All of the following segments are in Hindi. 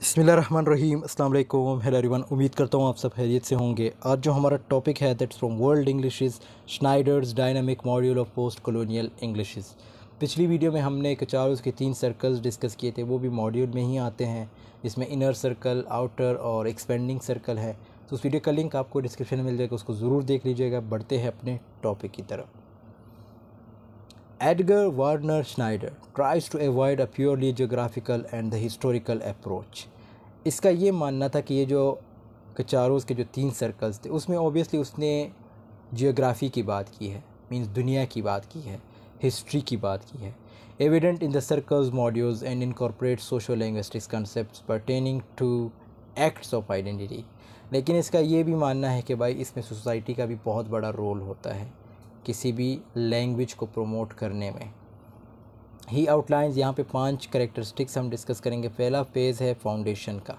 बसमीम रहीम अल्लाम हेलो एवरीवन उम्मीद करता हूँ आप सब हैरियत से होंगे आज जो हमारा टॉपिक है that's from world English Schneider's dynamic module of post colonial English पिछली वीडियो में हमने चार उसके तीन सर्कल्स डिस्कस किए थे वो भी मॉड्यूल में ही आते हैं जिसमें इनर सर्कल आउटर और एक्सपेंडिंग सर्कल है तो उस वीडियो का लिंक आपको डिस्क्रिप्शन में मिल जाएगा उसको ज़रूर देख लीजिएगा बढ़ते हैं अपने टॉपिक की तरफ Edgar Werner Schneider tries to avoid a purely geographical and the historical approach. इसका ये मानना था कि ये जो कचारोस के जो तीन सर्कल्स थे उसमें ऑब्वियसली उसने जियोग्राफी की बात की है मीन्स दुनिया की बात की है हिस्ट्री की बात की है evident in the circles modules and incorporate social linguistics concept pertaining to acts of identity लेकिन इसका ये भी मानना है कि भाई इसमें सोसाइटी का भी बहुत बड़ा रोल होता है किसी भी लैंग्वेज को प्रमोट करने में ही आउटलाइंस यहाँ पे पांच करेक्टरिस्टिक्स हम डिस्कस करेंगे पहला पेज है फाउंडेशन का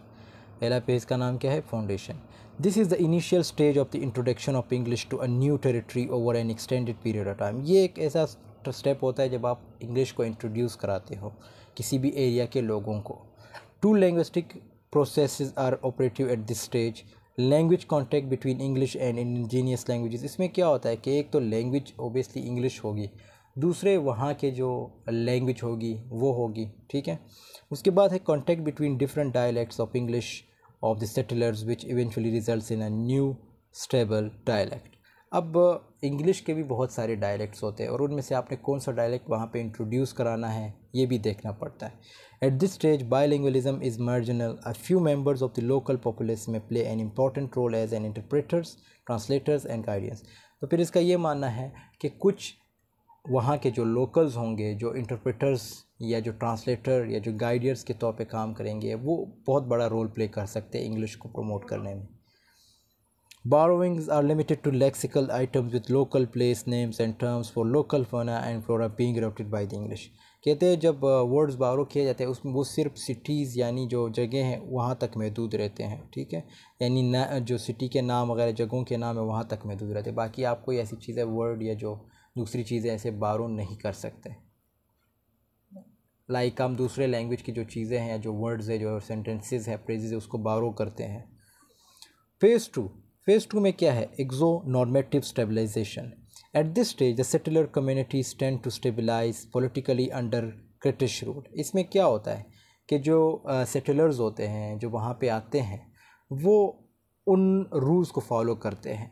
पहला पेज का नाम क्या है foundation this is the initial stage of the introduction of English to a new territory over an extended period of time ये एक ऐसा स्टेप होता है जब आप इंग्लिश को इंट्रोड्यूस कराते हो किसी भी एरिया के लोगों को two linguistic process are operative at this stage language contact between English and indigenous languages इसमें क्या होता है कि एक तो लैंग्वेज ओबियसली इंग्लिश होगी दूसरे वहाँ के जो लैंग्वेज होगी वो होगी ठीक है उसके बाद है contact between different dialects of English of the settlers which eventually result in a new stable dialect अब इंग्लिश के भी बहुत सारे डायलैक्ट्स होते हैं और उनमें से आपने कौन सा डायलैक्ट वहाँ पे इंट्रोड्यूस कराना है ये भी देखना पड़ता है at this stage bilingualism is marginal a few members of the local population में play an important role as an interpreters translators and guides तो फिर इसका ये मानना है कि कुछ वहाँ के जो लोकल्स होंगे जो इंटरप्रेटर्स या जो ट्रांसलेटर या जो गाइडियर्स के तौर पे काम करेंगे वो बहुत बड़ा रोल प्ले कर सकते हैं इंग्लिश को प्रमोट करने में borrowings are limited to lexical items with local place names and terms for local fauna and flora being adopted by the English कहते हैं जब वर्ड्स बारो किए जाते हैं उसमें वो सिर्फ सिटीज़ यानी जो जगह हैं वहाँ तक महदूद रहते हैं ठीक है यानी ना जो सिटी के नाम वगैरह जगहों के नाम है वहाँ तक महदूद रहते हैं बाकी आप कोई ऐसी चीज़ें वर्ड या जो दूसरी चीज़ें ऐसे बारो नहीं कर सकते लाइक like, हम दूसरे लैंग्वेज की जो चीज़ें हैं जो वर्ड्स है जो सेंटेंसेस है प्रेजेज है उसको बारो करते हैं फेज़ टू फेज़ टू में क्या है exonormative stabilization at this stage the settler communities tend to stabilize politically under British rule इसमें क्या होता है कि जो सेटलर्स होते हैं जो वहाँ पर आते हैं वो उन रूल्स को फॉलो करते हैं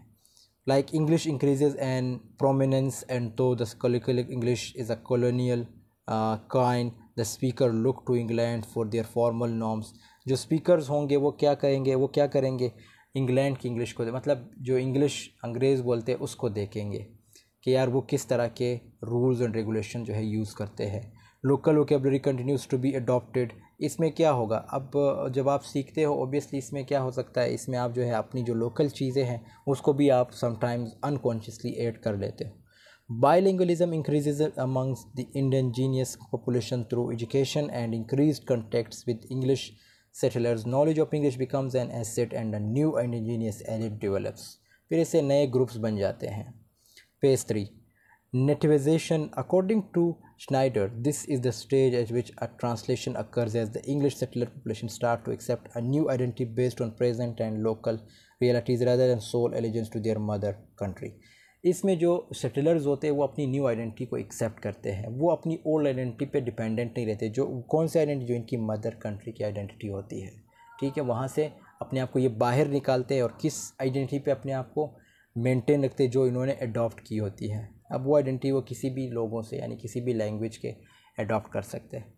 like English increases and prominence and तो दलिकल English is a colonial kind the speaker look to England for their formal norms जो स्पीकर्स होंगे वो क्या करेंगे वो क्या करेंगे इंग्लैंड की इंग्लिश को मतलब जो इंग्लिश अंग्रेज़ बोलते हैं उसको देखेंगे कि यार वो किस तरह के रूल्स एंड रेगुलेशन जो है यूज़ करते हैं local vocabulary continues to be adopted इसमें क्या होगा अब जब आप सीखते हो ओबियसली इसमें क्या हो सकता है इसमें आप जो है अपनी जो लोकल चीज़ें हैं उसको भी आप समटाइम्स अनकॉन्शियसली ऐड कर लेते हो bilingualism increases amongst the indigenous population through education and increase contacts with English settlers knowledge of English becomes an asset and a new indigenous elite develops फिर इसे नए ग्रुप्स बन जाते हैं Phase 3 Nativization According to Schneider, this is the stage at which a translation occurs as the English settler population start to accept a new identity based on present and local realities rather than sole allegiance to their mother country. इसमें जो सेटलर्स होते हैं वो अपनी न्यू आइडेंटिटी को एक्सेप्ट करते हैं वो अपनी ओल्ड आइडेंटिटी पे डिपेंडेंट नहीं रहते जो कौन सी आइडेंटिटी जो इनकी मदर कंट्री की आइडेंटिटी होती है ठीक है वहाँ से अपने आप को ये बाहर निकालते हैं और किस आइडेंटिटी पे अपने आप को मेंटेन रखते जो इन्होंने अडोप्ट की होती है अब वो आइडेंटिटी वो किसी भी लोगों से यानी किसी भी लैंग्वेज के अडॉप्ट कर सकते हैं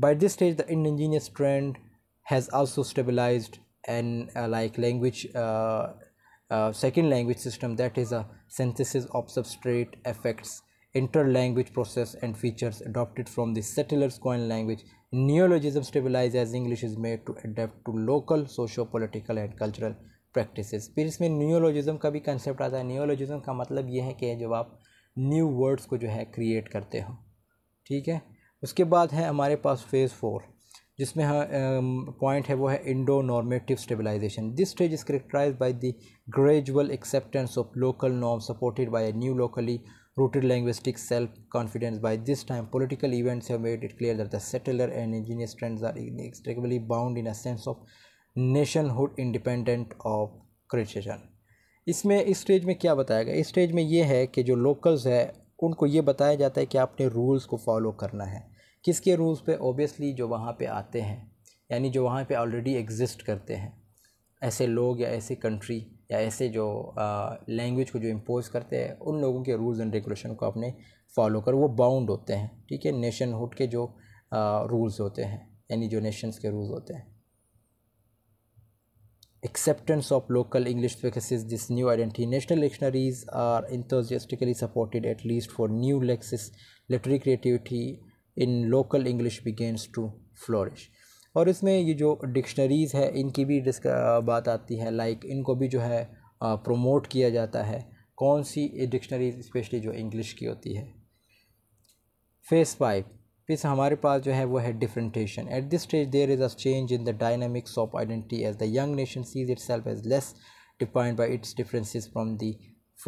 by this stage the in trend has also stabilize and like language second language system that is a of substrate effects interlanguage process and features adopted from the settlers coin language neologism stabilize as English is made to adapt local socio political and cultural practices फिर इसमें न्यूलॉजिज़म का भी कंसेप्ट आता है न्यूओलॉजिज़म का मतलब ये है कि जब आप न्यू वर्ड्स को जो है क्रिएट करते हो ठीक है उसके बाद है हमारे पास फेज़ फोर जिसमें पॉइंट है वो है endonormative stabilization this stage is characterize by the gradual acceptance of local norm supported by a new locally rooted linguistic self confidence by this time political events have made it clear that the settler and indigenous trends are inextricably bound in a sense of nationhood independent of Britain इसमें इस स्टेज में क्या बताया गया इस स्टेज में ये है कि जो लोकल्स है उनको ये बताया जाता है कि आपने रूल्स को फॉलो करना है किसके रूल्स पे ओबियसली जो वहाँ पे आते हैं यानी जो वहाँ पे ऑलरेडी एग्जिस्ट करते हैं ऐसे लोग या ऐसे कंट्री या ऐसे जो लैंग्वेज को जो इम्पोज करते हैं उन लोगों के रूल्स एंड रेगुलेशन को आपने फॉलो कर वो बाउंड होते हैं ठीक है नेशनहुड के जो रूल्स होते हैं यानी जो नेशंस के रूल्स होते हैं acceptance of local English focuses this new identity. National dictionaries are enthusiastically supported at least for new lexis. Literary creativity in local English begins to flourish. और इसमें ये जो डिक्शनरीज़ है इनकी भी बात आती है लाइक इनको भी जो है प्रमोट किया जाता है कौन सी डिक्शनरीज स्पेशली जो इंग्लिश की होती है फेस फाइव फिर हमारे पास जो है वो है differentiation at this stage there is a change in the dynamics of identity as the young nation sees itself as less defined by its differences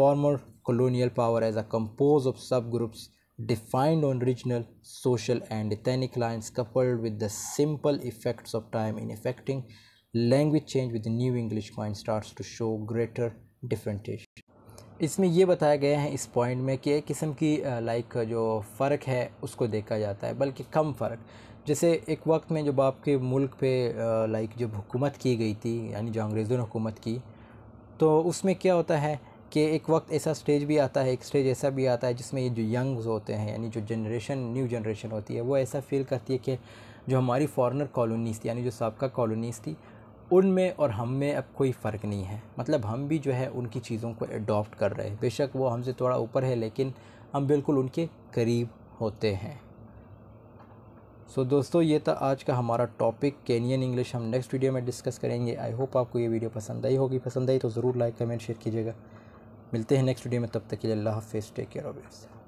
former colonial power as a compose of subgroups defined on regional, social and ethnic lines coupled with the simple effects of time in effecting language change with the new English coin starts to show greater differentiation. इसमें ये बताया गया है इस पॉइंट में कि एक किस्म की लाइक जो फ़र्क है उसको देखा जाता है बल्कि कम फ़र्क जैसे एक वक्त में जब आपके मुल्क पे लाइक जब हुकूमत की गई थी यानी जो अंग्रेज़ों ने हुकूमत की तो उसमें क्या होता है कि एक वक्त ऐसा स्टेज भी आता है एक स्टेज ऐसा भी आता है जिसमें ये जो यंग्स होते हैं यानी जो जनरेशन न्यू जनरेशन होती है वो ऐसा फील करती है कि जो हमारी फॉरनर कॉलोनीज़ थी यानी जो सबका कॉलोनीज़ थी उनमें और हम में अब कोई फ़र्क नहीं है मतलब हम भी जो है उनकी चीज़ों को एडॉप्ट कर रहे हैं बेशक वो हमसे थोड़ा ऊपर है लेकिन हम बिल्कुल उनके करीब होते हैं सो so, दोस्तों ये था आज का हमारा टॉपिक कैनियन इंग्लिश हम नेक्स्ट वीडियो में डिस्कस करेंगे आई होप आपको ये वीडियो पसंद आई होगी पसंद आई तो ज़रूर लाइक कमेंट शेयर कीजिएगा मिलते हैं नेक्स्ट वीडियो में तब तक के लिए अल्लाह हाफ़ टेक केयर ऑफ